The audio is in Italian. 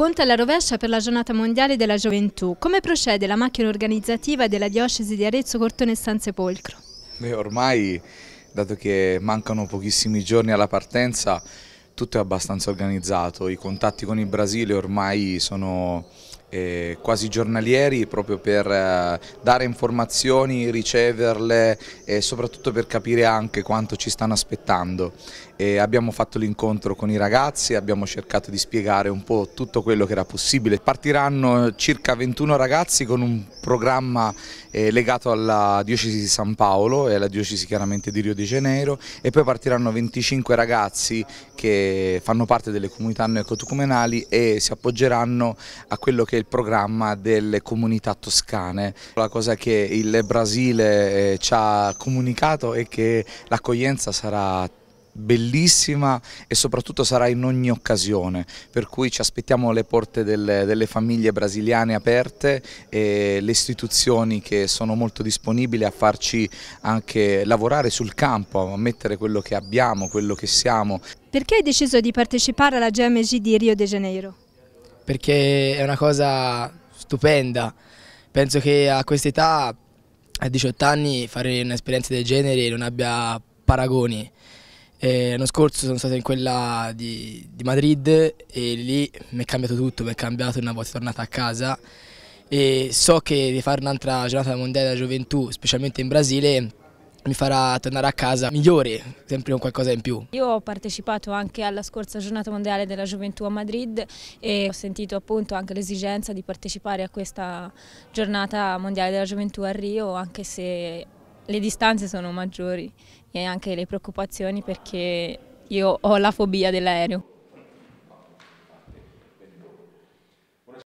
Conta alla rovescia per la giornata mondiale della gioventù. Come procede la macchina organizzativa della diocesi di Arezzo, Cortone e San Sepolcro? Beh, ormai, dato che mancano pochissimi giorni alla partenza, tutto è abbastanza organizzato, i contatti con il Brasile ormai sono eh, quasi giornalieri proprio per eh, dare informazioni, riceverle e soprattutto per capire anche quanto ci stanno aspettando. E abbiamo fatto l'incontro con i ragazzi, abbiamo cercato di spiegare un po' tutto quello che era possibile. Partiranno circa 21 ragazzi con un programma eh, legato alla diocesi di San Paolo e alla diocesi chiaramente di Rio de Janeiro e poi partiranno 25 ragazzi che fanno parte delle comunità neocotucumenali e si appoggeranno a quello che è il programma delle comunità toscane. La cosa che il Brasile eh, ci ha comunicato è che l'accoglienza sarà bellissima e soprattutto sarà in ogni occasione, per cui ci aspettiamo le porte delle, delle, famiglie brasiliane aperte e le istituzioni che sono molto disponibili a farci anche lavorare sul campo, a mettere quello che abbiamo, quello che siamo. Perché hai deciso di partecipare alla GMG di Rio de Janeiro? perché è una cosa stupenda. Penso che a quest'età, a 18 anni, fare un'esperienza del genere non abbia paragoni. Eh, l'anno scorso sono stato in quella di, di Madrid e lì mi è cambiato tutto, mi è cambiato una volta tornata a casa e so che di fare un'altra giornata mondiale della gioventù, specialmente in Brasile, mi farà tornare a casa migliore, sempre un qualcosa in più. Io ho partecipato anche alla scorsa giornata mondiale della gioventù a Madrid e ho sentito appunto anche l'esigenza di partecipare a questa giornata mondiale della gioventù a Rio, anche se le distanze sono maggiori e anche le preoccupazioni perché io ho la fobia dell'aereo.